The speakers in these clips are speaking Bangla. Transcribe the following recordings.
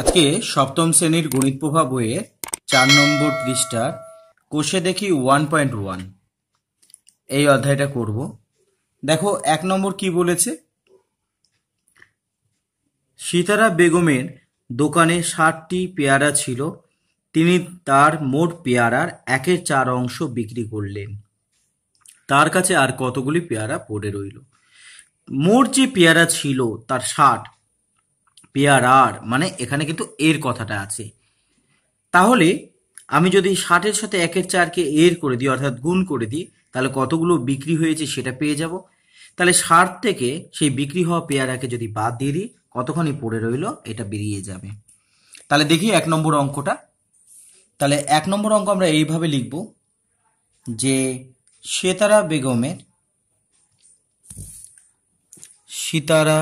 আজকে সপ্তম শ্রেণীর গণিত প্রভাব বইয়ে চার নম্বর পৃষ্ঠার কোষে দেখি ওয়ান পয়েন্ট ওয়ান এই অধ্যায়টা করব দেখো এক নম্বর কি বলেছে সীতারা বেগমের দোকানে ষাটটি পেয়ারা ছিল তিনি তার মোট পেয়ারার একের চার অংশ বিক্রি করলেন তার কাছে আর কতগুলি পেয়ারা পড়ে রইল মোট যে পেয়ারা ছিল তার ষাট পেয়ারার মানে এখানে কিন্তু এর কথাটা আছে তাহলে আমি যদি ষাটের সাথে একের চারকে এর করে দিই অর্থাৎ গুণ করে দিই তাহলে কতগুলো বিক্রি হয়েছে সেটা পেয়ে যাব তাহলে ষাট থেকে সেই বিক্রি হওয়া পেয়ারাকে যদি বাদ দিয়ে দিই কতখানি পড়ে রইল এটা বেরিয়ে যাবে তাহলে দেখি এক নম্বর অঙ্কটা তাহলে এক নম্বর অঙ্ক আমরা এইভাবে লিখব যে সেতারা বেগমের সিতারা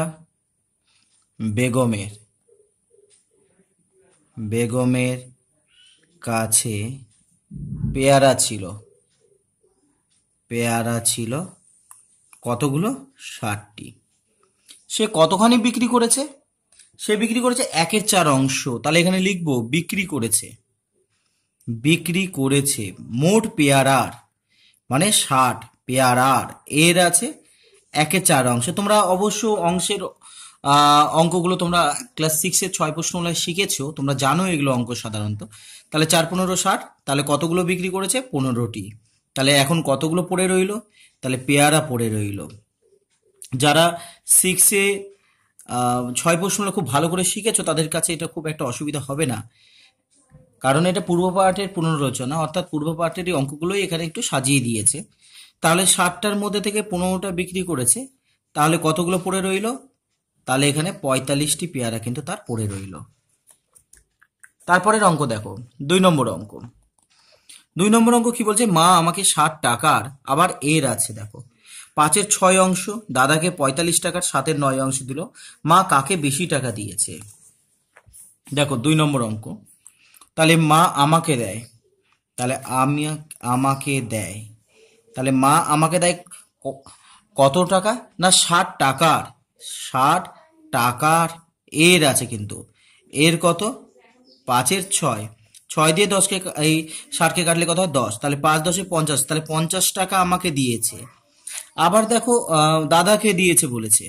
বেগমের বেগমের কাছে পেয়ারা ছিল পেয়ারা ছিল কতগুলো ষাটটি সে কতখানি বিক্রি করেছে সে বিক্রি করেছে একের চার অংশ তাহলে এখানে লিখব বিক্রি করেছে বিক্রি করেছে মোট পেয়ারার মানে ষাট পেয়ারার এর আছে একের চার অংশ তোমরা অবশ্য অংশের অঙ্কগুলো তোমরা ক্লাস সিক্সের ছয় প্রশ্নগুলো শিখেছো তোমরা জানো এগুলো অঙ্ক সাধারণত তাহলে চার পনেরো ষাট তাহলে কতগুলো বিক্রি করেছে পনেরোটি তাহলে এখন কতগুলো পড়ে রইল তাহলে পেয়ারা পড়ে রইল যারা সিক্সে ছয় প্রশ্নগুলো খুব ভালো করে শিখেছো তাদের কাছে এটা খুব একটা অসুবিধা হবে না কারণ এটা পূর্ব পাঠের পুনর্রচনা অর্থাৎ পূর্ব পাঠের এই অঙ্কগুলোই এখানে একটু সাজিয়ে দিয়েছে তাহলে ষাটটার মধ্যে থেকে পনেরোটা বিক্রি করেছে তাহলে কতগুলো পড়ে রইল তাহলে এখানে পঁয়তাল্লিশটি পেয়ারা কিন্তু তার পড়ে রইল তারপরের অঙ্ক দেখো দুই নম্বর অঙ্ক দুই নম্বর অঙ্ক কি বলছে মা আমাকে ষাট টাকার আবার এর আছে দেখো পাঁচের ছয় অংশ দাদাকে পঁয়তাল্লিশ টাকার সাতের নয় অংশ দিল মা কাকে বেশি টাকা দিয়েছে দেখো দুই নম্বর অঙ্ক তাহলে মা আমাকে দেয় তাহলে আমি আমাকে দেয় তাহলে মা আমাকে দেয় কত টাকা না ষাট টাকার ষাট টাকার এর আছে কিন্তু এর কত পাঁচের ছয় ছয় দিয়ে দশকে এই ষাটকে কাটলে কত দশ তাহলে পাঁচ দশে পঞ্চাশ তাহলে পঞ্চাশ টাকা আমাকে দিয়েছে আবার দেখো দাদাকে দিয়েছে বলেছে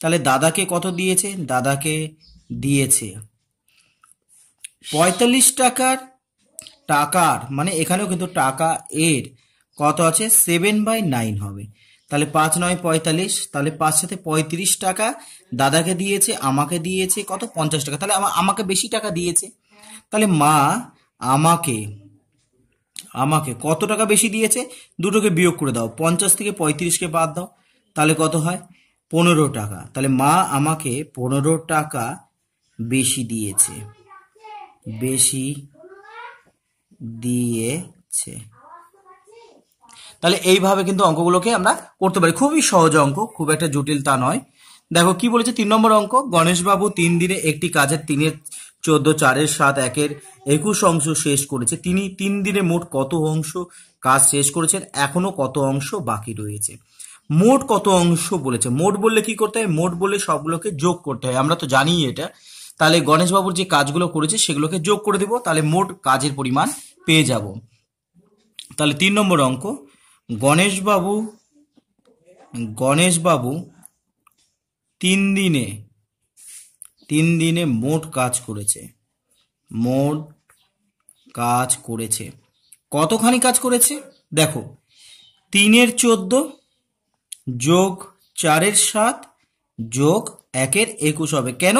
তাহলে দাদাকে কত দিয়েছে দাদাকে দিয়েছে পঁয়তাল্লিশ টাকার টাকার মানে এখানেও কিন্তু টাকা এর কত আছে সেভেন বাই নাইন হবে তাহলে পাঁচ নয় পঁয়তাল্লিশ তাহলে পাঁচ সাথে পঁয়ত্রিশ টাকা দাদাকে দিয়েছে আমাকে দিয়েছে কত পঞ্চাশ টাকা তাহলে আমাকে বেশি টাকা দিয়েছে তাহলে মা আমাকে আমাকে কত টাকা বেশি দিয়েছে দুটোকে বিয়োগ করে দাও পঞ্চাশ থেকে পঁয়ত্রিশকে বাদ দাও তাহলে কত হয় পনেরো টাকা তাহলে মা আমাকে পনেরো টাকা বেশি দিয়েছে বেশি দিয়েছে তাহলে এইভাবে কিন্তু অঙ্কগুলোকে আমরা করতে পারি খুবই সহজ অঙ্ক খুব একটা জটিল তা নয় দেখো কি বলেছে তিন নম্বর অঙ্ক গণেশবাবু তিন দিনে একটি কাজের তিনের চোদ্দ চারের সাত একের একুশ অংশ শেষ করেছে তিনি তিন দিনে মোট কত অংশ কাজ শেষ করেছেন এখনও কত অংশ বাকি রয়েছে মোট কত অংশ বলেছে মোট বললে কি করতে হয় মোট বললে সবগুলোকে যোগ করতে হয় আমরা তো জানি এটা তাহলে গণেশবাবুর যে কাজগুলো করেছে সেগুলোকে যোগ করে দেব তাহলে মোট কাজের পরিমাণ পেয়ে যাব তাহলে তিন নম্বর অঙ্ক গণেশবাবু গণেশবাবু তিন দিনে তিন দিনে মোট কাজ করেছে মোট কাজ করেছে কতখানি কাজ করেছে দেখো তিনের চোদ্দ যোগ চারের সাত যোগ একের একুশ হবে কেন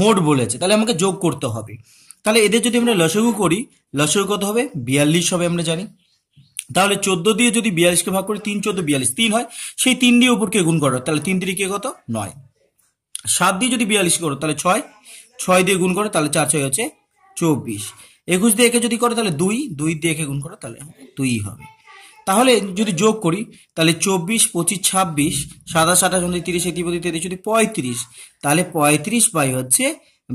মোট বলেছে তাহলে আমাকে যোগ করতে হবে তাহলে এদের যদি আমরা লসগু করি লসগু কত হবে বিয়াল্লিশ হবে আমরা জানি তাহলে চোদ্দ দিয়ে যদি বিয়াল্লিশকে ভাগ করি তিন চোদ্দ বিয়াল্লিশ তিন হয় সেই তিন দিয়ে উপরকে গুণ করো তাহলে তিন তিরিকে কত নয় সাত দিয়ে যদি বিয়াল্লিশ করো তাহলে ছয় ছয় দিয়ে গুণ করো তাহলে চার ছয় হচ্ছে চব্বিশ একুশ দিয়ে একে যদি করো তাহলে দুই দুই দিয়ে একে গুণ করো তাহলে দুই হবে তাহলে যদি যোগ করি তাহলে চব্বিশ পঁচিশ ছাব্বিশ সাতাশ আঠাশ উনত্রিশ তিরিশ এটি যদি পঁয়ত্রিশ তাহলে পঁয়ত্রিশ বাই হচ্ছে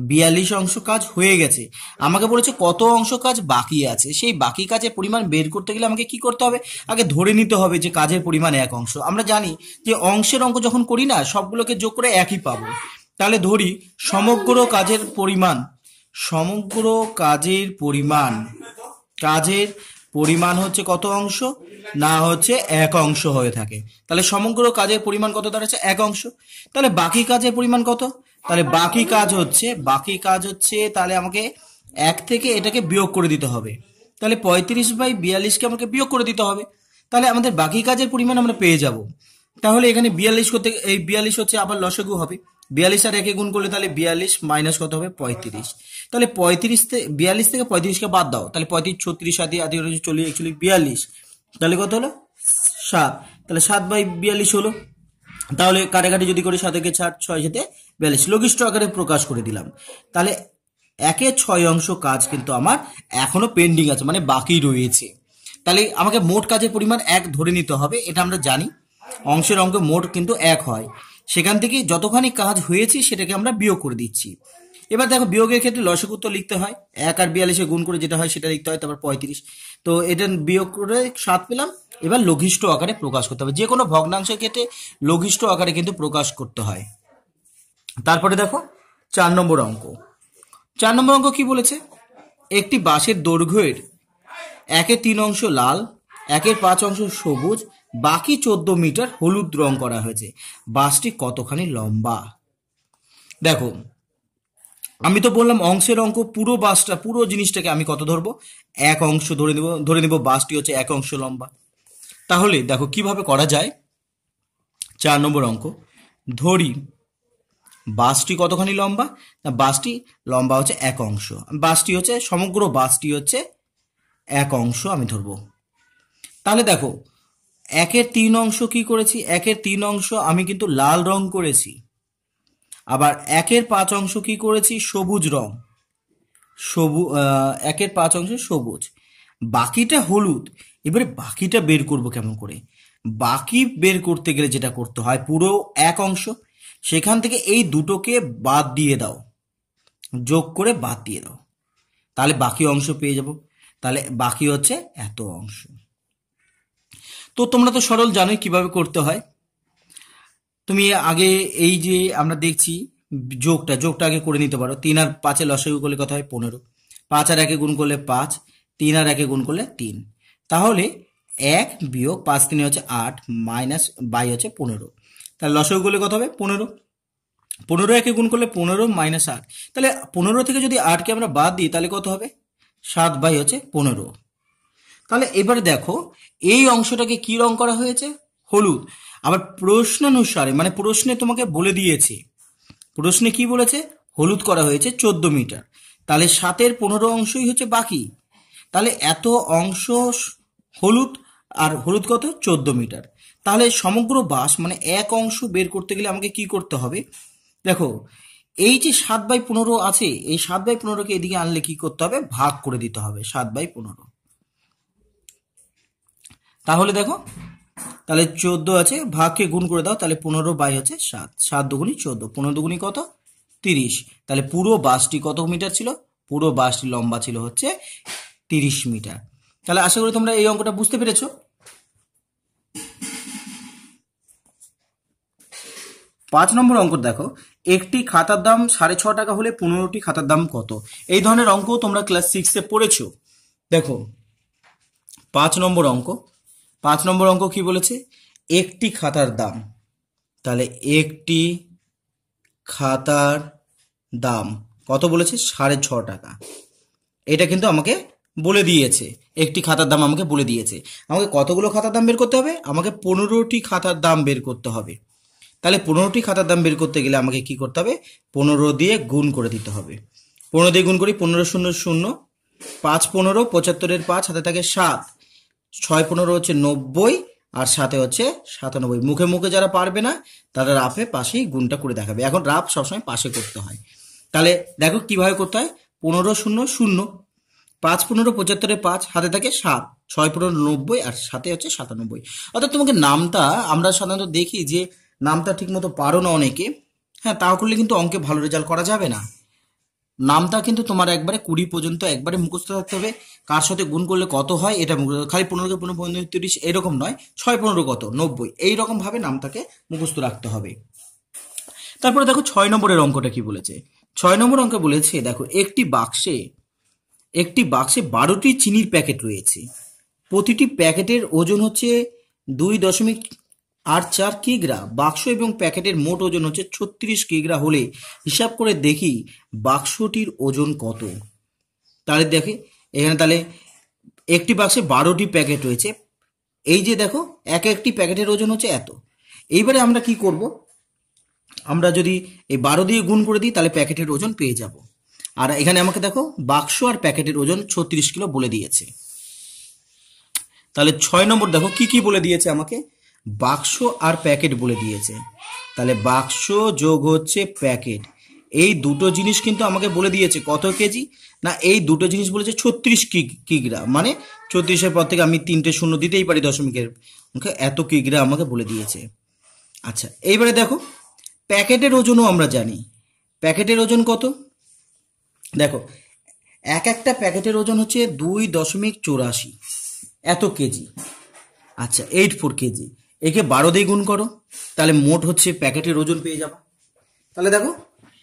বিয়াল্লিশ অংশ কাজ হয়ে গেছে আমাকে বলেছে কত অংশ কাজ বাকি আছে সেই বাকি কাজের পরিমাণ বের করতে গেলে আমাকে কি করতে হবে আগে ধরে নিতে হবে যে কাজের পরিমাণ এক অংশ আমরা জানি যে অংশের অঙ্ক যখন করি না সবগুলোকে যোগ করে একই পাবো তাহলে ধরি সমগ্র কাজের পরিমাণ সমগ্র কাজের পরিমাণ কাজের পরিমাণ হচ্ছে কত অংশ না হচ্ছে এক অংশ হয়ে থাকে তাহলে সমগ্র কাজের পরিমাণ কত দাঁড়াচ্ছে এক অংশ তাহলে বাকি কাজের পরিমাণ কত তাহলে বাকি কাজ হচ্ছে বাকি কাজ হচ্ছে তাহলে আমাকে এক থেকে এটাকে বিয়োগ করে দিতে হবে তাহলে পঁয়ত্রিশ বাই বিয়াল্লিশকে আমাকে বিয়োগ করে দিতে হবে তাহলে আমাদের বাকি কাজের পরিমাণ আমরা পেয়ে যাব তাহলে এখানে বিয়াল্লিশ করতে এই বিয়াল্লিশ হচ্ছে আবার লসগু হবে বিয়াল্লিশ আর একে গুণ করলে তাহলে বিয়াল্লিশ মাইনাস কত হবে পঁয়ত্রিশ তাহলে পঁয়ত্রিশ থেকে বিয়াল্লিশ থেকে পঁয়ত্রিশকে বাদ দাও তাহলে পঁয়ত্রিশ ছত্রিশ আদি আদি হচ্ছে চল্লিশ একচল্লিশ বিয়াল্লিশ তাহলে কত হলো সাত তাহলে সাত বাই বিয়াল্লিশ হলো তাহলে কাটাকাটি যদি করি একে ছাড় ছয় সাথে ব্যালেন্স লঘিষ্ঠ আকারে প্রকাশ করে দিলাম তাহলে একে ছয় অংশ কাজ কিন্তু আমার এখনো পেন্ডিং আছে মানে বাকি রয়েছে তাহলে আমাকে মোট কাজের পরিমাণ এক ধরে নিতে হবে এটা আমরা জানি অংশের অঙ্ক মোট কিন্তু এক হয় সেখান থেকে যতখানি কাজ হয়েছে সেটাকে আমরা বিয়োগ করে দিচ্ছি এবার দেখো বিয়োগের ক্ষেত্রে লসক উত্তর লিখতে হয় এক আর বিয়াল্লিশে গুণ করে যেটা হয় সেটা লিখতে হয় তারপর পঁয়ত্রিশ তো এটা বিয়োগ করে সাত পেলাম এবার লঘিষ্ঠ আকারে প্রকাশ করতে হবে যে কোনো ভগ্নাংশের ক্ষেত্রে লঘিষ্ঠ আকারে কিন্তু প্রকাশ করতে হয় তারপরে দেখো চার নম্বর অঙ্ক চার নম্বর অঙ্ক কি বলেছে একটি বাঁশের দৈর্ঘ্যের একে তিন অংশ লাল একের পাঁচ অংশ সবুজ বাকি চোদ্দ মিটার হলুদ রং করা হয়েছে বাসটি কতখানি লম্বা দেখো আমি তো বললাম অংশের অঙ্ক পুরো বাসটা পুরো জিনিসটাকে আমি কত ধরবো এক অংশ ধরে নেব ধরে নেব বাসটি হচ্ছে এক অংশ লম্বা তাহলে দেখো কিভাবে করা যায় চার নম্বর অঙ্ক ধরি বাসটি কতখানি লম্বা না বাসটি লম্বা হচ্ছে এক অংশ বাসটি হচ্ছে সমগ্র বাসটি হচ্ছে এক অংশ আমি ধরবো তাহলে দেখো একের তিন অংশ কি করেছি একের তিন অংশ আমি কিন্তু লাল রং করেছি আবার একের পাঁচ অংশ কি করেছি সবুজ রং সবু একের পাঁচ অংশ সবুজ বাকিটা হলুদ এবারে বাকিটা বের করব কেমন করে বাকি বের করতে গেলে যেটা করতে হয় পুরো এক অংশ সেখান থেকে এই দুটোকে বাদ দিয়ে দাও যোগ করে বাদ দিয়ে দাও তাহলে বাকি অংশ পেয়ে যাব তাহলে বাকি হচ্ছে এত অংশ তো তোমরা তো সরল জানোই কিভাবে করতে হয় তুমি আগে এই যে আমরা দেখছি যোগটা যোগটা আগে করে নিতে পারো তিন আর পাঁচে লসাগু করলে কথা হয় পনেরো পাঁচ আর একে গুণ করলে পাঁচ তিন আর একে গুণ করলে তিন তাহলে এক বিয়োগ পাঁচ তিনে হচ্ছে আট মাইনাস বাই হচ্ছে পনেরো তাহলে লসেও করলে কত হবে পনেরো পনেরো একে গুণ করলে পনেরো মাইনাস আট তাহলে পনেরো থেকে যদি আটকে আমরা বাদ দিই তাহলে কত হবে সাত বাই হচ্ছে পনেরো তাহলে এবার দেখো এই অংশটাকে কি রং করা হয়েছে হলুদ আবার প্রশ্নানুসারে মানে প্রশ্নে তোমাকে বলে দিয়েছে প্রশ্নে কি বলেছে হলুদ করা হয়েছে চোদ্দ মিটার তাহলে সাতের পনেরো অংশই হচ্ছে বাকি তাহলে এত অংশ হলুদ আর হলুদ কত চোদ্দ মিটার তাহলে সমগ্র বাস মানে এক অংশ বের করতে গেলে আমাকে কি করতে হবে দেখো এই যে সাত বাই পনেরো আছে এই সাত বাই পনেরোকে এদিকে আনলে কি করতে হবে ভাগ করে দিতে হবে সাত বাই পনেরো তাহলে দেখো তাহলে চোদ্দ আছে ভাগকে গুণ করে দাও তাহলে পনেরো বাই হচ্ছে সাত সাত দুগুণি চোদ্দ পনেরো দুগুণি কত তিরিশ তাহলে পুরো বাসটি কত মিটার ছিল পুরো বাসটি লম্বা ছিল হচ্ছে তিরিশ মিটার তাহলে আশা করি তোমরা এই অঙ্কটা বুঝতে পেরেছো পাঁচ নম্বর অঙ্ক দেখো একটি খাতার দাম সাড়ে ছ টাকা হলে পনেরোটি খাতার দাম কত এই ধরনের অঙ্ক তোমরা ক্লাস সিক্সে পড়েছো দেখো পাঁচ নম্বর অঙ্ক পাঁচ নম্বর অঙ্ক কি বলেছে একটি খাতার দাম তাহলে একটি খাতার দাম কত বলেছে সাড়ে ছ টাকা এটা কিন্তু আমাকে বলে দিয়েছে একটি খাতার দাম আমাকে বলে দিয়েছে আমাকে কতগুলো খাতার দাম বের করতে হবে আমাকে পনেরোটি খাতার দাম বের করতে হবে তাহলে পনেরোটি খাতার দাম বের করতে গেলে আমাকে কি করতে হবে পনেরো দিয়ে গুণ করে দিতে হবে পনেরো দিয়ে গুণ করি পনেরো শূন্য শূন্য পাঁচ পনেরো পঁচাত্তরের পাঁচ হাতে থাকে সাত ছয় পনেরো হচ্ছে নব্বই আর সাথে হচ্ছে সাতানব্বই মুখে মুখে যারা পারবে না তারা রাফে পাশেই গুণটা করে দেখাবে এখন রাফ সবসময় পাশে করতে হয় তাহলে দেখো কিভাবে করতে হয় পনেরো শূন্য শূন্য পাঁচ পনেরো পঁচাত্তরে পাঁচ হাতে থাকে সাত ছয় পনেরো নব্বই আর সাথে হচ্ছে সাতানব্বই অর্থাৎ তোমাকে নামটা আমরা সাধারণত দেখি যে নামটা ঠিকমতো পারো না অনেকে হ্যাঁ তা করলে কিন্তু অঙ্কে ভালো রেজাল্ট করা যাবে না নামটা কিন্তু তোমার একবারে কুড়ি পর্যন্ত একবারে মুখস্থ থাকতে হবে কার সাথে গুণ করলে কত হয় এটা খালি পনেরোকে পনেরো পনেরো তিরিশ এরকম নয় ছয় পনেরো কত নব্বই এইরকমভাবে নামটাকে মুখস্থ রাখতে হবে তারপরে দেখো ছয় নম্বরের অঙ্কটা কি বলেছে ছয় নম্বর অঙ্কে বলেছে দেখো একটি বাক্সে একটি বাক্সে বারোটি চিনির প্যাকেট রয়েছে প্রতিটি প্যাকেটের ওজন হচ্ছে দুই দশমিক আর চার কিগ্রা বাক্স এবং প্যাকেটের মোট ওজন হচ্ছে ছত্রিশ কিগ্রা হলে হিসাব করে দেখি বাক্সটির ওজন কত তাহলে দেখে এখানে তাহলে একটি বাক্সে বারোটি প্যাকেট রয়েছে এই যে দেখো এক একটি প্যাকেটের ওজন হচ্ছে এত এইবারে আমরা কি করব আমরা যদি এই বারো দিয়ে গুণ করে দিই তাহলে প্যাকেটের ওজন পেয়ে যাব আর এখানে আমাকে দেখো বাক্স আর প্যাকেটের ওজন ছত্রিশ কিলো বলে দিয়েছে তাহলে ছয় নম্বর দেখো কি কি বলে দিয়েছে আমাকে বাক্স আর প্যাকেট বলে দিয়েছে তাহলে বাক্স যোগ হচ্ছে প্যাকেট এই দুটো জিনিস কিন্তু আমাকে বলে দিয়েছে কত কেজি না এই দুটো জিনিস বলেছে ছত্রিশ কি কিগ্রা মানে ছত্রিশের পর থেকে আমি তিনটে শূন্য দিতেই পারি দশমিকের মুখে এত কিগ্রা আমাকে বলে দিয়েছে আচ্ছা এইবারে দেখো প্যাকেটের ওজনও আমরা জানি প্যাকেটের ওজন কত দেখো এক একটা প্যাকেটের ওজন হচ্ছে দুই দশমিক চৌরাশি এত কেজি আচ্ছা এইট ফোর কেজি একে বারো দিয়ে গুণ করো তাহলে মোট হচ্ছে প্যাকেটের ওজন পেয়ে যাবো তাহলে দেখো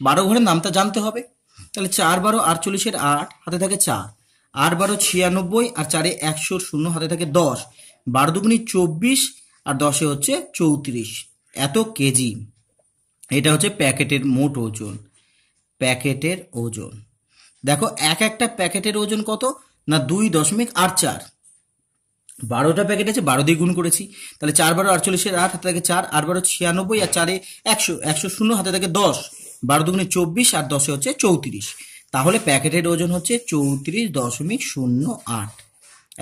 বারো ঘরের নামটা জানতে হবে তাহলে চার বারো আটচল্লিশের আট হাতে থাকে চার আট বারো ছিয়ানব্বই আর চারে একশো শূন্য হাতে থাকে দশ বারো দুগুনি চব্বিশ আর দশে হচ্ছে চৌত্রিশ এত কেজি এটা হচ্ছে প্যাকেটের মোট ওজন প্যাকেটের ওজন দেখো এক একটা প্যাকেটের ওজন কত না দুই দশমিক আট চার বারোটা প্যাকেট আছে বারো দিয়ে গুণ করেছি তাহলে চার বারো আটচল্লিশের আট হাতে থাকে চার আট বারো ছিয়ানব্বই আর চারে একশো একশো শূন্য হাতে থাকে দশ বারো দুগুণে চব্বিশ আর দশে হচ্ছে চৌত্রিশ তাহলে প্যাকেটের ওজন হচ্ছে চৌত্রিশ দশমিক শূন্য আট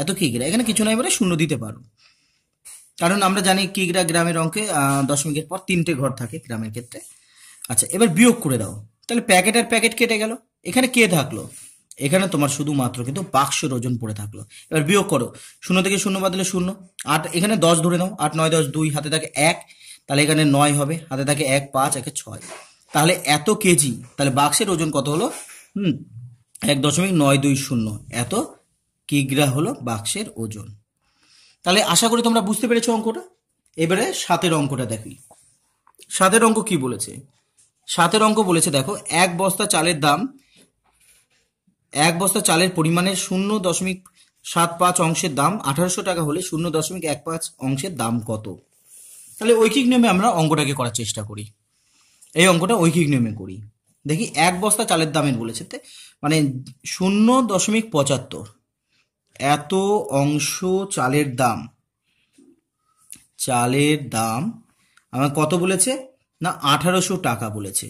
এত কিগ্রা এখানে কিছু নাই বলে শূন্য দিতে পারো কারণ আমরা জানি কিগ্রা গ্রামের অঙ্কে দশমিকের পর তিনটে ঘর থাকে গ্রামের ক্ষেত্রে আচ্ছা এবার বিয়োগ করে দাও তাহলে প্যাকেট আর প্যাকেট কেটে গেল এখানে কে থাকলো এখানে তোমার শুধুমাত্র কিন্তু বাক্সের ওজন পড়ে থাকলো এবার বিয়োগ করো শূন্য থেকে শূন্য বাদলে শূন্য আট এখানে দশ ধরে নাও আট নয় দশ দুই হাতে থাকে এক তাহলে এখানে নয় হবে হাতে থাকে এক পাঁচ একে ছয় তাহলে এত কেজি তাহলে বাক্সের ওজন কত হলো হুম এক দশমিক নয় দুই শূন্য এত কিগ্রা হলো বাক্সের ওজন তাহলে আশা করি তোমরা বুঝতে পেরেছো অঙ্কটা এবারে সাতের অঙ্কটা দেখি সাতের অঙ্ক কি বলেছে সাতের অঙ্ক বলেছে দেখো এক বস্তা চালের দাম এক বস্তা চালের পরিমাণের শূন্য দশমিক সাত পাঁচ অংশের দাম আঠারোশো টাকা হলে শূন্য দশমিক এক পাঁচ অংশের দাম কত তাহলে ঐকিক নিয়মে আমরা অঙ্কটাকে করার চেষ্টা করি এই অঙ্কটা ঐকিক নিয়মে করি দেখি এক বস্তা চালের দামের বলেছে মানে শূন্য দশমিক পঁচাত্তর এত অংশ চালের দাম চালের দাম আমার কত বলেছে না আঠারোশো টাকা বলেছে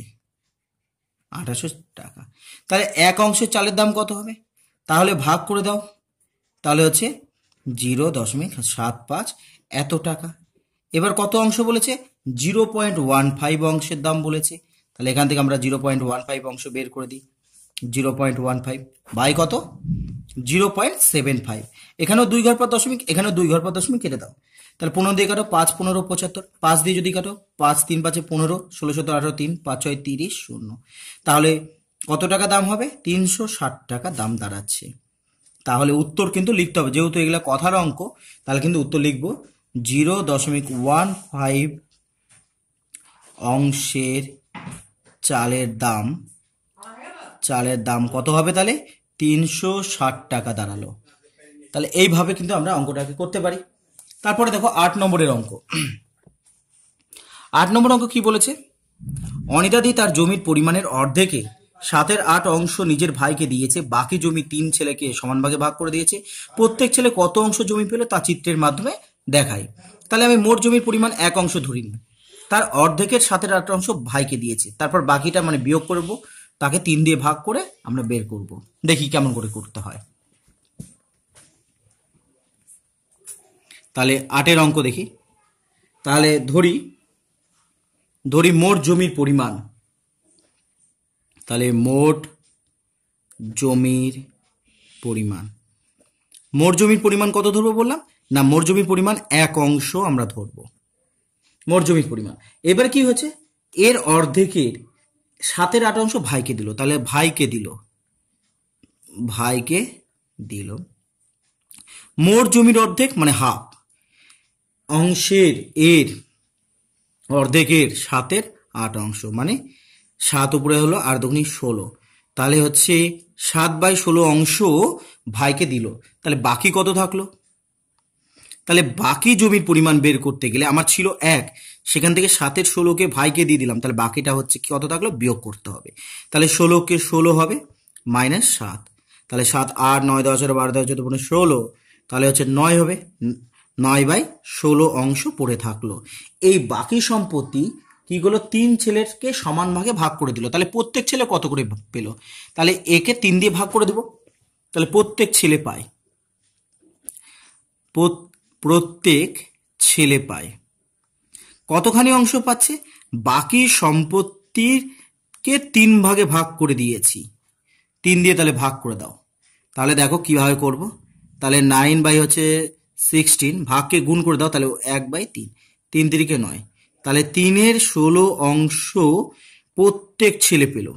আঠাশো টাকা তাহলে এক অংশ চালের দাম কত হবে তাহলে ভাগ করে দাও তাহলে হচ্ছে জিরো দশমিক সাত পাঁচ এত টাকা এবার কত অংশ বলেছে জিরো পয়েন্ট ওয়ান ফাইভ অংশের দাম বলেছে তাহলে এখান থেকে আমরা জিরো পয়েন্ট ওয়ান ফাইভ অংশ বের করে দিই zero point one five by কত জিরো পয়েন্ট সেভেন ফাইভ এখানেও দুই ঘর পর দশমিক এখানেও দুই ঘর পর দশমিক কেটে দাও তাহলে পনেরো দিয়ে কাটো পাঁচ পনেরো পঁচাত্তর পাঁচ দিয়ে যদি কাটো পাঁচ তিন পাঁচে পনেরো ষোলো সতেরো আঠারো তিন পাঁচ ছয় তিরিশ শূন্য তাহলে কত টাকা দাম হবে তিনশো ষাট টাকা দাম দাঁড়াচ্ছে তাহলে উত্তর কিন্তু লিখতে হবে যেহেতু এগুলো কথার অঙ্ক তাহলে কিন্তু উত্তর লিখবো জিরো দশমিক ওয়ান ফাইভ অংশের চালের দাম চালের দাম কত হবে তাহলে তিনশো ষাট টাকা দাঁড়ালো তাহলে এইভাবে কিন্তু আমরা অঙ্কটাকে করতে পারি তারপরে দেখো আট নম্বরের অঙ্ক আট নম্বর অঙ্ক কি বলেছে অনিতাদি তার জমির পরিমাণের অর্ধেকে সাতের আট অংশ নিজের ভাইকে দিয়েছে বাকি জমি তিন ছেলেকে সমান ভাগে ভাগ করে দিয়েছে প্রত্যেক ছেলে কত অংশ জমি পেলো তা চিত্রের মাধ্যমে দেখায় তাহলে আমি মোট জমির পরিমাণ এক অংশ ধরি তার অর্ধেকের সাতের আট অংশ ভাইকে দিয়েছে তারপর বাকিটা মানে বিয়োগ করব তাকে তিন দিয়ে ভাগ করে আমরা বের করব দেখি কেমন করে করতে হয় তাহলে আটের অঙ্ক দেখি তাহলে ধরি ধরি মোট জমির পরিমাণ তাহলে মোট জমির পরিমাণ মোট জমির পরিমাণ কত ধরবো বললাম না মোট জমির পরিমাণ এক অংশ আমরা ধরব মোট জমির পরিমাণ এবার কি হয়েছে এর অর্ধেকের সাতের আট অংশ ভাইকে দিল তাহলে ভাইকে দিল ভাইকে দিল মোট জমির অর্ধেক মানে হাফ অংশের এর অর্ধেকের সাতের আট অংশ মানে সাত উপরে হলো আর দক্ষিণ ষোলো তাহলে হচ্ছে সাত বাই ষোলো অংশ ভাইকে দিল তাহলে বাকি কত থাকলো তাহলে বাকি জমির পরিমাণ বের করতে গেলে আমার ছিল এক সেখান থেকে সাতের ষোলোকে ভাইকে দিয়ে দিলাম তাহলে বাকিটা হচ্ছে কত থাকলো বিয়োগ করতে হবে তাহলে ষোলোকে ষোলো হবে মাইনাস সাত তাহলে সাত আট নয় দশ বারো দশ চোদ্দ পনেরো ষোলো তাহলে হচ্ছে নয় হবে নয় বাই ষোলো অংশ পড়ে থাকলো এই বাকি সম্পত্তি কী করলো তিন ছেলেকে সমান ভাগে ভাগ করে দিল তাহলে প্রত্যেক ছেলে কত করে পেল তাহলে একে তিন দিয়ে ভাগ করে দেব তাহলে প্রত্যেক ছেলে পায় প্রত্যেক ছেলে পায় কতখানি অংশ পাচ্ছে বাকি সম্পত্তিরকে তিন ভাগে ভাগ করে দিয়েছি তিন দিয়ে তাহলে ভাগ করে দাও তাহলে দেখো কিভাবে করব তাহলে নাইন বাই হচ্ছে সিক্সটিন ভাগকে গুণ করে দাও তাহলে এক বাই তিন তিন তিরিকে নয় তাহলে তিনের ষোলো অংশ প্রত্যেক ছেলে পেল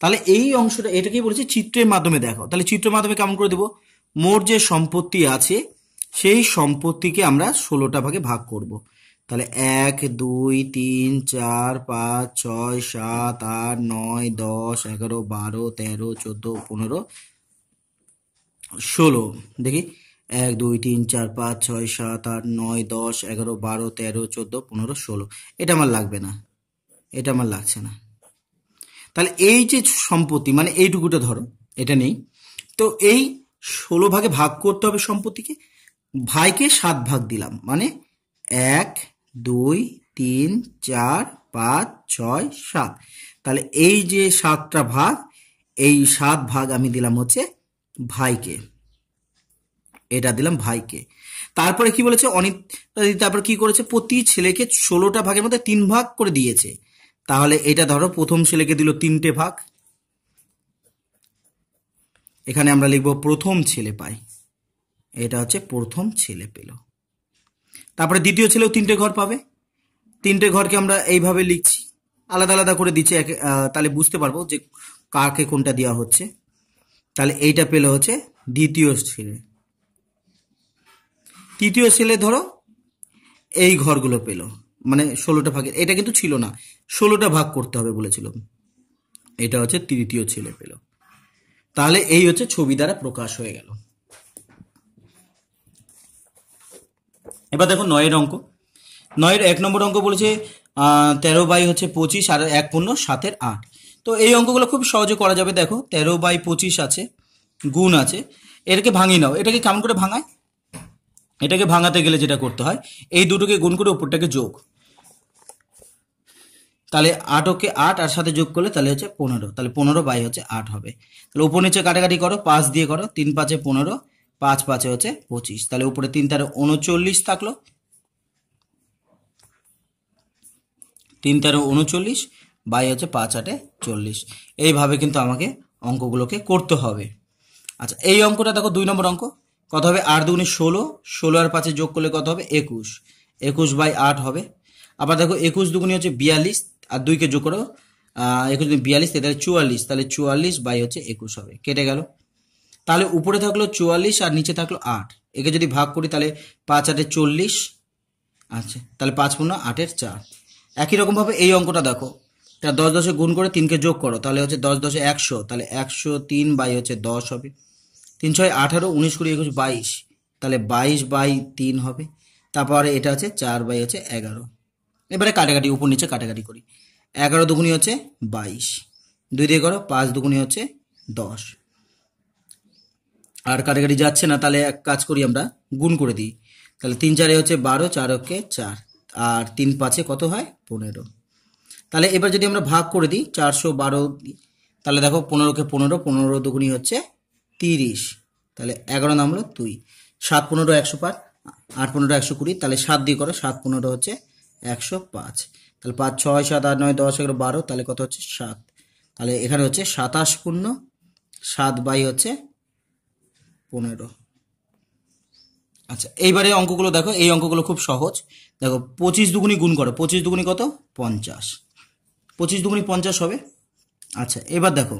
তাহলে এই অংশটা এটাকেই বলেছে চিত্রের মাধ্যমে দেখাও তাহলে চিত্রের মাধ্যমে কেমন করে দেব মোর যে সম্পত্তি আছে সেই সম্পত্তিকে আমরা ষোলোটা ভাগে ভাগ করব। তাহলে এক দুই তিন চার পাঁচ ছয় সাত আট নয় দশ এগারো বারো তেরো চোদ্দো পনেরো ষোলো দেখি এক দুই তিন চার পাঁচ ছয় সাত আট নয় দশ এগারো বারো তেরো চোদ্দো পনেরো ষোলো এটা আমার লাগবে না এটা আমার লাগছে না তাহলে এই যে সম্পত্তি মানে এইটুকুটা ধরো এটা নেই তো এই ষোলো ভাগে ভাগ করতে হবে সম্পত্তিকে ভাইকে সাত ভাগ দিলাম মানে এক দুই তিন চার পাঁচ ছয় সাত তাহলে এই যে সাতটা ভাগ এই সাত ভাগ আমি দিলাম হচ্ছে ভাইকে এটা দিলাম ভাইকে তারপরে কি বলেছে অনিত তারপর কি করেছে প্রতি ছেলেকে ষোলোটা ভাগের মধ্যে তিন ভাগ করে দিয়েছে তাহলে এটা ধরো প্রথম ছেলেকে দিল তিনটে ভাগ এখানে আমরা লিখব প্রথম ছেলে পাই এটা হচ্ছে প্রথম ছেলে পেল তারপরে দ্বিতীয় ছেলেও তিনটে ঘর পাবে তিনটে ঘরকে আমরা এইভাবে লিখছি আলাদা আলাদা করে দিচ্ছে তাহলে বুঝতে পারবো যে কাকে কোনটা দেওয়া হচ্ছে তাহলে এইটা পেলে হচ্ছে দ্বিতীয় ছেলে তৃতীয় সেলে ধরো এই ঘরগুলো পেল মানে ষোলোটা ভাগের এটা কিন্তু ছিল না ষোলোটা ভাগ করতে হবে বলেছিল এটা হচ্ছে তৃতীয় ছেলে পেল তাহলে এই হচ্ছে ছবি দ্বারা প্রকাশ হয়ে গেল এবার দেখো নয়ের অঙ্ক নয়ের এক নম্বর অঙ্ক বলেছে তেরো বাই হচ্ছে পঁচিশ আর এক পূর্ণ সাতের আট তো এই অঙ্কগুলো খুব সহজে করা যাবে দেখো তেরো বাই পঁচিশ আছে গুণ আছে এটাকে ভাঙিয়ে নাও এটাকে কেমন করে ভাঙায় এটাকে ভাঙাতে গেলে যেটা করতে হয় এই দুটোকে গুণ করে উপরটাকে যোগ তাহলে আটকে আট আর সাথে যোগ করলে তাহলে হচ্ছে পনেরো তাহলে পনেরো বাই হচ্ছে আট হবে তাহলে উপর নিচে কাটাকাটি করো পাঁচ দিয়ে করো তিন পাঁচে পনেরো পাঁচ পাঁচে হচ্ছে পঁচিশ তাহলে উপরে তিন তারে উনচল্লিশ থাকলো তিন তেরো উনচল্লিশ বাই হচ্ছে পাঁচ আটে চল্লিশ এইভাবে কিন্তু আমাকে অঙ্কগুলোকে করতে হবে আচ্ছা এই অঙ্কটা দেখো দুই নম্বর অঙ্ক কত হবে আট দুগুণে ষোলো ষোলো আর পাঁচে যোগ করলে কত হবে একুশ একুশ বাই আট হবে আবার দেখো একুশ দুগুণে হচ্ছে বিয়াল্লিশ আর দুইকে যোগ করো একুশ দুই বিয়াল্লিশ তাহলে চুয়াল্লিশ তাহলে চুয়াল্লিশ বাই হচ্ছে একুশ হবে কেটে গেল তাহলে উপরে থাকলো চুয়াল্লিশ আর নিচে থাকলো আট একে যদি ভাগ করি তাহলে পাঁচ আটে চল্লিশ আচ্ছা তাহলে পাঁচ পূর্ণ আটের চার একই রকমভাবে এই অঙ্কটা দেখো তা দশ দশে গুণ করে তিনকে যোগ করো তাহলে হচ্ছে দশ দশে একশো তাহলে একশো তিন বাই হচ্ছে দশ হবে তিন ছয় আঠারো উনিশ কুড়ি একুশ বাইশ তাহলে বাইশ বাই তিন হবে তারপরে এটা হচ্ছে চার বাই হচ্ছে এগারো এবারে কাটাকাটি উপর নিচে কাটাকাটি করি এগারো দুগুনি হচ্ছে বাইশ দুই দিয়ে করো পাঁচ দুগুনি হচ্ছে দশ আর কাটাকাটি যাচ্ছে না তাহলে এক কাজ করি আমরা গুণ করে দিই তাহলে তিন চারে হচ্ছে বারো চার অক্ষে চার আর তিন পাঁচে কত হয় পনেরো তাহলে এবার যদি আমরা ভাগ করে দিই চারশো বারো তাহলে দেখো পনেরোকে পনেরো পনেরো দুগুনি হচ্ছে তিরিশ তাহলে এগারো হলো দুই সাত পনেরো একশো পাঁচ আট পনেরো একশো কুড়ি তাহলে সাত দিয়ে করো সাত পনেরো হচ্ছে একশো পাঁচ তাহলে পাঁচ ছয় সাত আট নয় দশ এগারো বারো তাহলে কত হচ্ছে সাত তাহলে এখানে হচ্ছে সাতাশ পূর্ণ সাত বাই হচ্ছে পনেরো আচ্ছা এইবারে অঙ্কগুলো দেখো এই অঙ্কগুলো খুব সহজ দেখো পঁচিশ দুগুনি গুণ করো পঁচিশ দুগুনি কত পঞ্চাশ পঁচিশ দুগুনি পঞ্চাশ হবে আচ্ছা এবার দেখো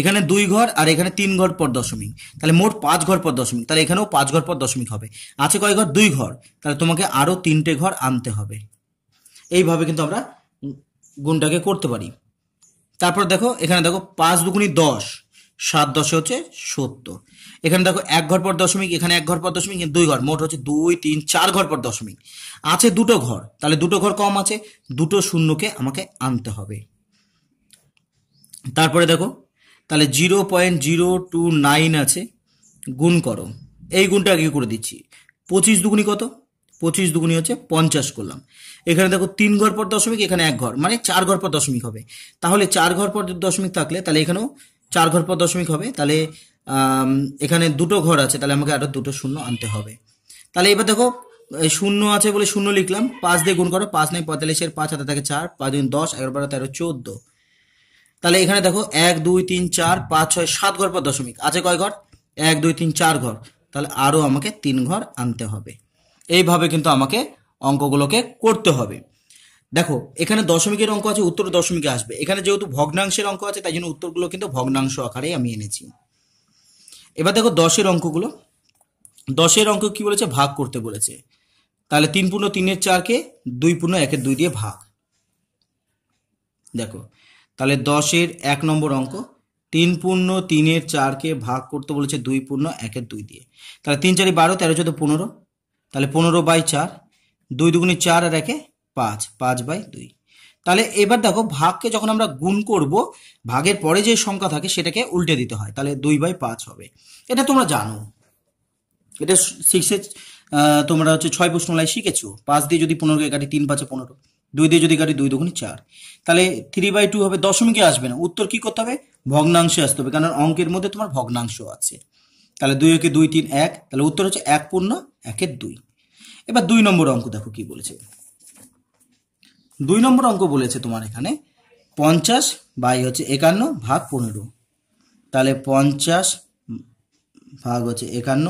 এখানে দুই ঘর আর এখানে তিন ঘর পর দশমিক তাহলে মোট পাঁচ ঘর পর দশমিক তাহলে এখানেও পাঁচ ঘর পর দশমিক হবে আছে কয় ঘর দুই ঘর তাহলে তোমাকে আরও তিনটে ঘর আনতে হবে এইভাবে কিন্তু আমরা গুণটাকে করতে পারি তারপর দেখো এখানে দেখো পাঁচ দুগুণি দশ সাত দশে হচ্ছে সত্তর এখানে দেখো এক ঘর পর দশমিক এখানে এক ঘর পর দশমিক দুই ঘর মোট হচ্ছে দুই তিন চার ঘর পর দশমিক আছে দুটো ঘর তাহলে দুটো ঘর কম আছে দুটো শূন্যকে আমাকে আনতে হবে তারপরে দেখো তাহলে zero point zero two nine আছে গুণ করো এই গুণটা আগে করে দিচ্ছি পঁচিশ দুগুনি কত পঁচিশ দুগুনি হচ্ছে পঞ্চাশ করলাম এখানে দেখো তিন ঘর পর দশমিক এখানে এক ঘর মানে চার ঘর পর দশমিক হবে তাহলে চার ঘর পর দশমিক থাকলে তাহলে এখানেও চার ঘর পর দশমিক হবে তাহলে এখানে দুটো ঘর আছে তাহলে আমাকে আরও দুটো শূন্য আনতে হবে তাহলে এবার দেখো শূন্য আছে বলে শূন্য লিখলাম পাঁচ দিয়ে গুণ করো পাঁচ নয় পঁয়তাল্লিশের পাঁচ হাতে থাকে চার পাঁচ দিন দশ এগারো বারো তেরো চোদ্দো তাহলে এখানে দেখো এক দুই তিন চার পাঁচ ছয় সাত ঘর পর দশমিক আছে কয় ঘর এক দুই তিন চার ঘর তাহলে আরও আমাকে তিন ঘর আনতে হবে এইভাবে কিন্তু আমাকে অঙ্কগুলোকে করতে হবে দেখো এখানে দশমিকের অঙ্ক আছে উত্তর দশমিকে আসবে এখানে যেহেতু ভগ্নাংশের অঙ্ক আছে তাই জন্য উত্তরগুলো কিন্তু ভগ্নাংশ আকারে আমি এনেছি এবার দেখো দশের অঙ্কগুলো দশের অঙ্ক কি বলেছে ভাগ করতে বলেছে তাহলে তিন পূর্ণ তিনের চারকে দুই পূর্ণ একের দুই দিয়ে ভাগ দেখো তাহলে দশের এক নম্বর অঙ্ক তিন পূর্ণ তিনের চারকে ভাগ করতে বলেছে দুই পূর্ণ একের দুই দিয়ে তাহলে তিন চারি বারো তেরো চোদ্দ পনেরো তাহলে পনেরো বাই চার দুই দুগুণে চার আর একে পাঁচ পাঁচ বাই দুই তাহলে এবার দেখো ভাগকে যখন আমরা গুণ করব ভাগের পরে যে সংখ্যা থাকে সেটাকে উল্টে দিতে হয় তাহলে দুই বাই পাঁচ হবে এটা তোমরা জানো এটা সিক্সে তোমরা হচ্ছে ছয় প্রশ্ন লাই শিখেছো পাঁচ দিয়ে যদি পনেরোকে কাটি তিন পাঁচে পনেরো দুই দিয়ে যদি কাটি দুই দুগুণ চার তাহলে থ্রি বাই টু হবে দশমিকে আসবে না উত্তর কি করতে হবে ভগ্নাংশে আসতে হবে কারণ অঙ্কের মধ্যে তোমার ভগ্নাংশ আছে তাহলে দুই একে দুই তিন এক তাহলে উত্তর হচ্ছে এক পূর্ণ একের দুই এবার দুই নম্বর অঙ্ক দেখো কি বলেছে দুই নম্বর অঙ্ক বলেছে তোমার এখানে পঞ্চাশ বাই হচ্ছে একান্ন ভাগ পনেরো তাহলে পঞ্চাশ ভাগ হচ্ছে একান্ন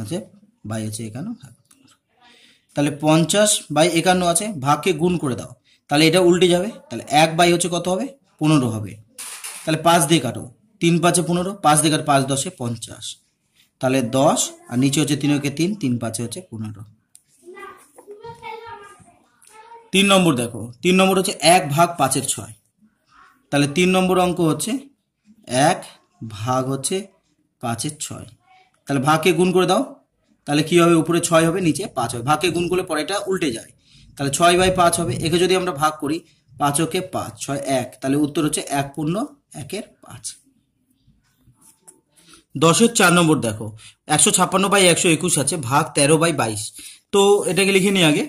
আছে বাই হচ্ছে একান্ন ভাগ তাহলে পঞ্চাশ বাই একান্ন আছে ভাগকে গুণ করে দাও তাহলে এটা উল্টে যাবে তাহলে এক বাই হচ্ছে কত হবে পনেরো হবে তাহলে পাঁচ দিয়ে কাটো তিন পাঁচে পনেরো পাঁচ দিয়ে কাটো পাঁচ দশে পঞ্চাশ তাহলে দশ আর নিচে হচ্ছে তিন ওকে তিন তিন পাঁচে হচ্ছে পনেরো তিন নম্বর দেখো তিন নম্বর হচ্ছে এক ভাগ পাঁচের ছয় তাহলে তিন নম্বর অঙ্ক হচ্ছে এক ভাগ হচ্ছে পাঁচের ছয় তাহলে ভাগকে গুণ করে দাও তাহলে কী হবে উপরে ছয় হবে নিচে পাঁচ হবে ভাগকে গুণ করলে পরে এটা উল্টে যায় তাহলে ছয় বাই পাঁচ হবে একে যদি আমরা ভাগ করি পাঁচকে পাঁচ ছয় এক তাহলে উত্তর হচ্ছে এক পূর্ণ একের পাঁচ দশের চার নম্বর দেখো একশো ছাপ্পান্ন বাই একশো একুশ আছে ভাগ তেরো বাই বাইশ তো এটাকে লিখে নিই আগে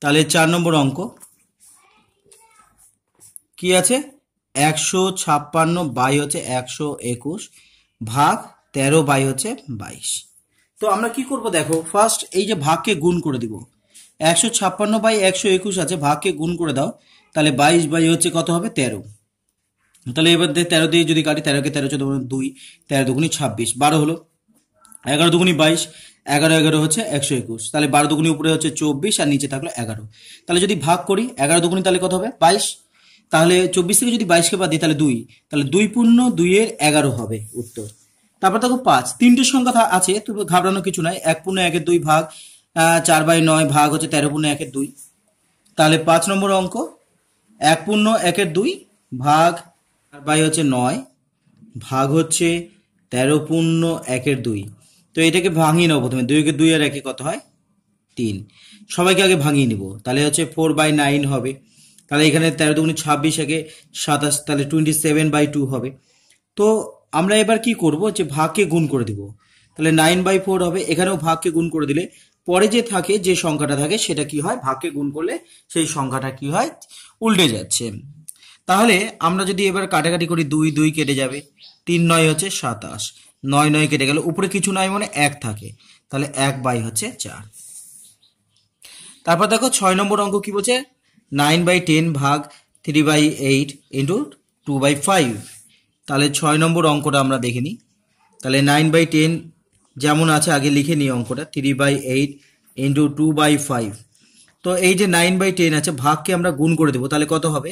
তাহলে চার নম্বর অঙ্ক কি আছে একশো ছাপ্পান্ন বাই হচ্ছে একশো একুশ ভাগ তেরো বাই হচ্ছে বাইশ তো আমরা কি করব দেখো ফার্স্ট এই যে ভাগকে গুণ করে দিব একশো ছাপ্পান্ন বাই একশো একুশ আছে ভাগকে গুণ করে দাও তাহলে বাইশ বাই হচ্ছে কত হবে তেরো তাহলে এবার তেরো দিয়ে যদি কাটি তেরোকে তেরো চোদ্দ মানে দুই তেরো দুগুনি ছাব্বিশ বারো হলো এগারো দুগুনি বাইশ এগারো এগারো হচ্ছে একশো একুশ তাহলে বারো দুগুনি উপরে হচ্ছে চব্বিশ আর নিচে থাকলো এগারো তাহলে যদি ভাগ করি এগারো দুগুনি তাহলে কত হবে বাইশ তাহলে চব্বিশ থেকে যদি বাইশকে বাদ দিই তাহলে দুই তাহলে দুই পূর্ণ দুইয়ের এগারো হবে উত্তর তারপর দেখো পাঁচ তিনটে সংখ্যা আছে তুমি ঘাবড়ানো কিছু নাই এক পূর্ণ একের দুই ভাগ চার বাই নয় ভাগ হচ্ছে তেরো পূর্ণ একের দুই তাহলে পাঁচ নম্বর অঙ্ক এক পূর্ণ একের দুই ভাগ চার বাই হচ্ছে নয় ভাগ হচ্ছে তেরো পূর্ণ একের দুই তো এটাকে ভাঙিয়ে নেবো প্রথমে একে দুই আর একে কত হয় তিন সবাইকে আগে ভাঙিয়ে নিব তাহলে হচ্ছে ফোর বাই নাইন হবে তাহলে এখানে তেরো দুগুণে ছাব্বিশ একে সাতাশ তাহলে টোয়েন্টি সেভেন বাই টু হবে তো আমরা এবার কি করব যে ভাগকে গুণ করে দিব তাহলে নাইন বাই ফোর হবে এখানেও ভাগকে গুণ করে দিলে পরে যে থাকে যে সংখ্যাটা থাকে সেটা কি হয় ভাগকে গুণ করলে সেই সংখ্যাটা কি হয় উল্টে যাচ্ছে তাহলে আমরা যদি এবার কাটাকাটি করি দুই দুই কেটে যাবে তিন নয় হচ্ছে সাতাশ নয় নয় কেটে গেলে উপরে কিছু নয় মানে এক থাকে তাহলে এক বাই হচ্ছে চার তারপর দেখো ছয় নম্বর অঙ্ক কি বলছে নাইন বাই টেন ভাগ three by eight into two by five তাহলে ছয় নম্বর অঙ্কটা আমরা দেখে নিই তাহলে নাইন বাই টেন যেমন আছে আগে লিখে নিই অঙ্কটা three by eight into two by five তো এই যে নাইন বাই টেন আছে ভাগকে আমরা গুণ করে দেবো তাহলে কত হবে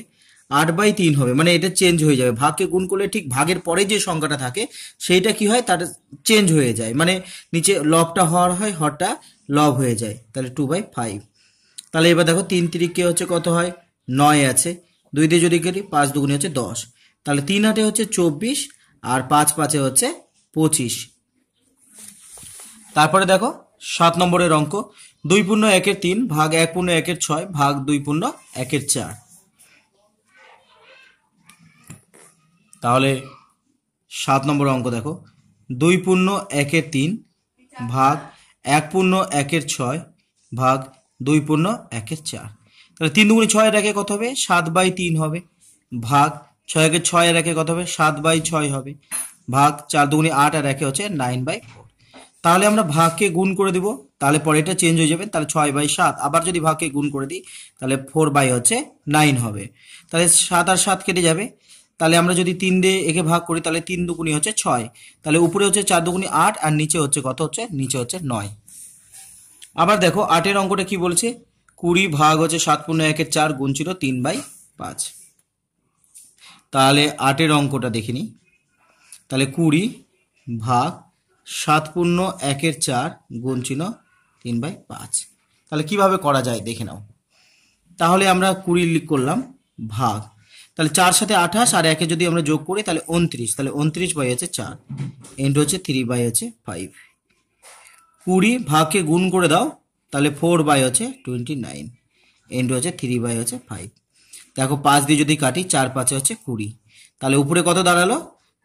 আট বাই তিন হবে মানে এটা চেঞ্জ হয়ে যাবে ভাগকে গুণ করলে ঠিক ভাগের পরে যে সংখ্যাটা থাকে সেইটা কি হয় তার চেঞ্জ হয়ে যায় মানে নিচে লভটা হওয়ার হয় হরটা লব হয়ে যায় তাহলে টু বাই ফাইভ তাহলে এবার দেখো তিন তিরিককে হচ্ছে কত হয় নয় আছে দুই দিয়ে যদি করি পাঁচ দুগুণে হচ্ছে দশ তাহলে তিন আটে হচ্ছে চব্বিশ আর পাঁচ পাঁচে হচ্ছে পঁচিশ তারপরে দেখো সাত নম্বরের অঙ্ক দুই পূর্ণ একের তিন ভাগ এক পূর্ণ একের ছয় ভাগ দুই পূর্ণ একের চার তাহলে সাত নম্বর অঙ্ক দেখো দুই পূর্ণ একের তিন ভাগ এক পূর্ণ একের ছয় ভাগ দুই পূর্ণ একের চার তাহলে তিন দুগুণ ছয় এটাকে কত হবে সাত বাই তিন হবে ভাগ ছয়কে ছয় আর একে কত হবে সাত বাই ছয় হবে ভাগ চার দুগুণে আট আর একে হচ্ছে নাইন বাই ফোর তাহলে আমরা ভাগকে গুণ করে দিব তাহলে পরে এটা চেঞ্জ হয়ে যাবে তাহলে ছয় বাই সাত আবার যদি ভাগকে গুণ করে দিই তাহলে ফোর বাই হচ্ছে নাইন হবে তাহলে সাত আর সাত কেটে যাবে তাহলে আমরা যদি তিন দিয়ে একে ভাগ করি তাহলে তিন দুগুণি হচ্ছে ছয় তাহলে উপরে হচ্ছে চার দুগুণি আট আর নিচে হচ্ছে কত হচ্ছে নিচে হচ্ছে নয় আবার দেখো আটের অঙ্কটা কি বলছে কুড়ি ভাগ হচ্ছে সাত পূর্ণ একের চার গুণ ছিল তিন বাই পাঁচ তাহলে আটের অঙ্কটা দেখে নিই তাহলে কুড়ি ভাগ সাত পূর্ণ একের চার গুণ চিহ্ন তিন বাই পাঁচ তাহলে কিভাবে করা যায় দেখে নাও তাহলে আমরা কুড়ি করলাম ভাগ তাহলে চার সাথে আঠাশ আর একে যদি আমরা যোগ করি তাহলে উনত্রিশ তাহলে উনত্রিশ বাই আছে চার এন্ড হচ্ছে থ্রি বাই আছে ফাইভ কুড়ি ভাগকে গুণ করে দাও তাহলে ফোর বাই আছে টোয়েন্টি নাইন এন্ড হচ্ছে থ্রি বাই আছে ফাইভ দেখো পাঁচ দিয়ে যদি কাটি চার পাঁচে হচ্ছে কুড়ি তাহলে উপরে কত দাঁড়ালো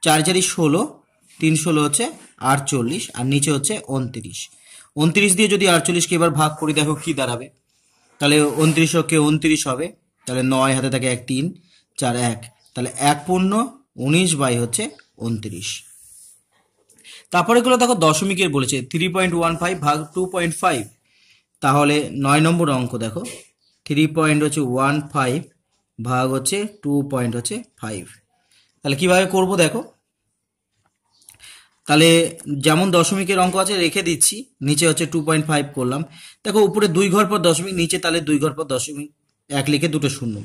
চার চারি ষোলো তিন ষোলো হচ্ছে আটচল্লিশ আর নিচে হচ্ছে উনত্রিশ উনত্রিশ দিয়ে যদি আটচল্লিশকে এবার ভাগ করি দেখো কি দাঁড়াবে তাহলে উনত্রিশ ওকে উনত্রিশ হবে তাহলে নয় হাতে থাকে এক তিন চার এক তাহলে এক পূর্ণ উনিশ বাই হচ্ছে উনত্রিশ তারপরে এগুলো দেখো দশমিকের বলেছে থ্রি পয়েন্ট ওয়ান ফাইভ ভাগ টু পয়েন্ট ফাইভ তাহলে নয় নম্বর অঙ্ক দেখো থ্রি পয়েন্ট হচ্ছে ওয়ান ফাইভ ভাগ হচ্ছে টু পয়েন্ট হচ্ছে ফাইভ তাহলে কিভাবে করব দেখো তাহলে যেমন দশমিকের অঙ্ক আছে রেখে দিচ্ছি নিচে হচ্ছে টু পয়েন্ট ফাইভ করলাম দেখো উপরে দুই ঘর পর দশমিক নিচে তাহলে দুই ঘর পর দশমিক এক লিখে দুটো শূন্য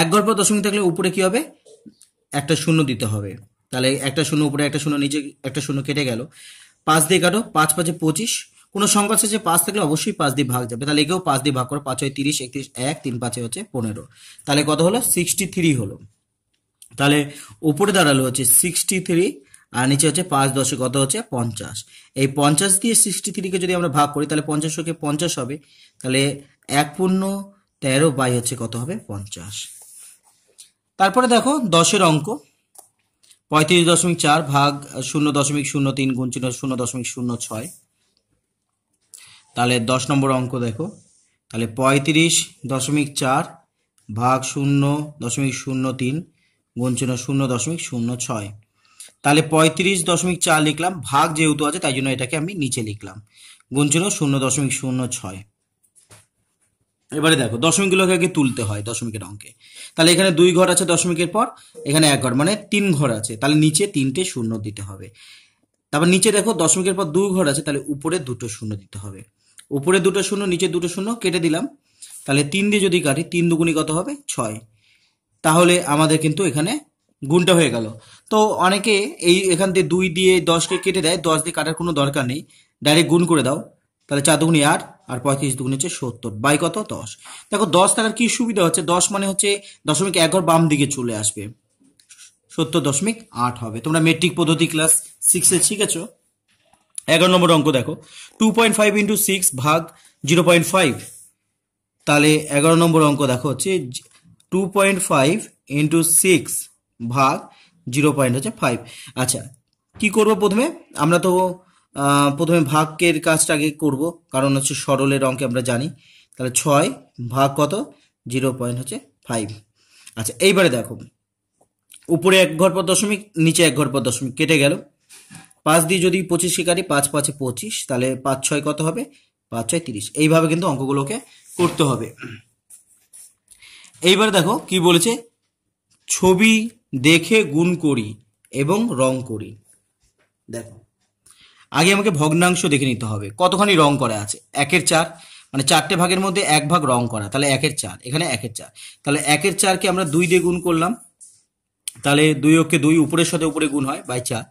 এক ঘর পর দশমিক থাকলে উপরে কি হবে একটা শূন্য দিতে হবে তাহলে একটা শূন্য উপরে একটা শূন্য নিচে একটা শূন্য কেটে গেল পাঁচ দিয়ে কাটো পাঁচ পাঁচে পঁচিশ কোনো সংখ্যা শেষে পাঁচ থাকলে অবশ্যই পাঁচ দিয়ে ভাগ যাবে তাহলে একেও পাঁচ দিয়ে ভাগ করো পাঁচ হয় তিরিশ একত্রিশ এক তিন পাঁচে হচ্ছে পনেরো তাহলে কত হলো সিক্সটি থ্রি হলো তাহলে উপরে দাঁড়ালো হচ্ছে সিক্সটি থ্রি আর নিচে হচ্ছে পাঁচ দশে কত হচ্ছে পঞ্চাশ এই পঞ্চাশ দিয়ে সিক্সটি থ্রিকে যদি আমরা ভাগ করি তাহলে পঞ্চাশ হোকে পঞ্চাশ হবে তাহলে এক পূর্ণ তেরো বাই হচ্ছে কত হবে পঞ্চাশ তারপরে দেখো দশের অঙ্ক পঁয়ত্রিশ দশমিক চার ভাগ শূন্য দশমিক শূন্য তিন গুণ চিহ্ন শূন্য দশমিক শূন্য ছয় তাহলে দশ নম্বর অঙ্ক দেখো তাহলে পঁয়ত্রিশ দশমিক চার ভাগ শূন্য দশমিক শূন্য তিন গুণচিহ্ন শূন্য দশমিক শূন্য ছয় তাহলে পঁয়ত্রিশ দশমিক চার লিখলাম ভাগ যেহেতু আছে তাই জন্য এটাকে আমি নিচে লিখলাম গুণচিহ্ন শূন্য দশমিক শূন্য ছয় এবারে দেখো দশমিকগুলোকে আগে তুলতে হয় দশমিকের অঙ্কে তাহলে এখানে দুই ঘর আছে দশমিকের পর এখানে এক ঘর মানে তিন ঘর আছে তাহলে নিচে তিনটে শূন্য দিতে হবে তারপর নিচে দেখো দশমিকের পর দু ঘর আছে তাহলে উপরে দুটো শূন্য দিতে হবে উপরে দুটো শূন্য নিচে দুটো শূন্য কেটে দিলাম তাহলে তিন দিয়ে যদি কাটি তিন দুগুণি কত হবে ছয় তাহলে আমাদের কিন্তু এখানে গুণটা হয়ে গেল তো অনেকে এই এখান থেকে দুই দিয়ে দশকে কেটে দেয় দশ দিয়ে কাটার কোনো দরকার নেই ডাইরেক্ট গুণ করে দাও তাহলে চার দুগুণি আট আর পঁয়ত্রিশ দুগুণ হচ্ছে সত্তর বাই কত দশ দেখো দশ থাকার কি সুবিধা হচ্ছে দশ মানে হচ্ছে দশমিক একর বাম দিকে চলে আসবে সত্তর দশমিক আট হবে তোমরা মেট্রিক পদ্ধতি ক্লাস সিক্সে শিখেছো এগারো নম্বর অঙ্ক দেখো two point five into six ভাগ জিরো পয়েন্ট ফাইভ তাহলে এগারো নম্বর অঙ্ক দেখো হচ্ছে two point five into six ভাগ জিরো পয়েন্ট হচ্ছে ফাইভ আচ্ছা কি করব প্রথমে আমরা তো প্রথমে ভাগের কাজটা আগে করবো কারণ হচ্ছে সরলের অঙ্কে আমরা জানি তাহলে ছয় ভাগ কত জিরো পয়েন্ট হচ্ছে ফাইভ আচ্ছা এইবারে দেখো উপরে এক ঘর পর দশমিক নিচে এক ঘর পর দশমিক কেটে গেল পাঁচ দিয়ে যদি পঁচিশ কাটি পাঁচ পাঁচে পঁচিশ তাহলে পাঁচ ছয় কত হবে পাঁচ ছয় তিরিশ এইভাবে কিন্তু অঙ্কগুলোকে করতে হবে এইবার দেখো কি বলেছে ছবি দেখে গুণ করি এবং রং করি দেখো আগে আমাকে ভগ্নাংশ দেখে নিতে হবে কতখানি রং করা আছে একের চার মানে চারটে ভাগের মধ্যে এক ভাগ রং করা তাহলে একের চার এখানে একের চার তাহলে একের চারকে আমরা দুই দিয়ে গুণ করলাম তাহলে দুই অক্ষে দুই উপরের সাথে উপরে গুণ হয় বাই চার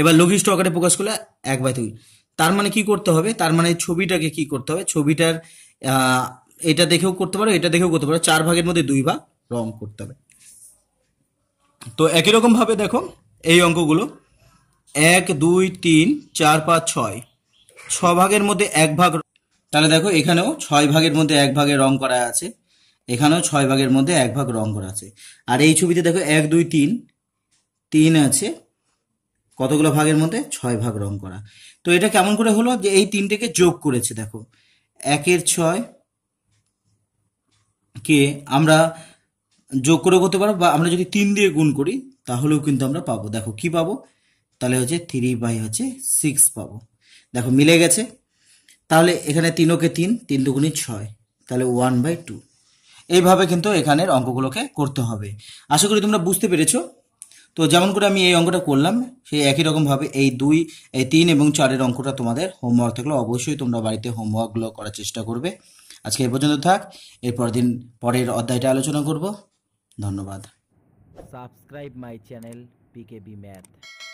এবার লঘিষ্ঠ আকারে প্রকাশ করলে এক বাই দুই তার মানে কি করতে হবে তার মানে ছবিটাকে কি করতে হবে ছবিটার এটা দেখেও করতে পারো এটা দেখেও করতে পারো চার ভাগের মধ্যে দুই ভাগ রং করতে হবে তো একই রকমভাবে দেখো এই অঙ্কগুলো এক দুই তিন চার পাঁচ ছয় ছ ভাগের মধ্যে এক ভাগ তাহলে দেখো এখানেও ছয় ভাগের মধ্যে এক ভাগে রং করা আছে এখানেও ছয় ভাগের মধ্যে এক ভাগ রং করা আছে আর এই ছবিতে দেখো এক দুই তিন তিন আছে কতগুলো ভাগের মধ্যে ছয় ভাগ রং করা তো এটা কেমন করে হলো যে এই তিনটেকে যোগ করেছে দেখো একের ছয় কে আমরা যোগ করে করতে পারো বা আমরা যদি তিন দিয়ে গুণ করি তাহলেও কিন্তু আমরা পাবো দেখো কি পাবো তাহলে হচ্ছে থ্রি বাই হচ্ছে সিক্স পাবো দেখো মিলে গেছে তাহলে এখানে তিনোকে তিন তিন দুগুণি ছয় তাহলে ওয়ান বাই টু এইভাবে কিন্তু এখানের অঙ্কগুলোকে করতে হবে আশা করি তোমরা বুঝতে পেরেছো তো যেমন করে আমি এই অঙ্কটা করলাম সেই একই রকমভাবে এই দুই এই তিন এবং চারের অঙ্কটা তোমাদের হোমওয়ার্ক থাকলে অবশ্যই তোমরা বাড়িতে হোমওয়ার্কগুলো করার চেষ্টা করবে আজকে এ পর্যন্ত থাক এরপর দিন পরের অধ্যায়টা আলোচনা করব ধন্যবাদ subscribe my channel PKB math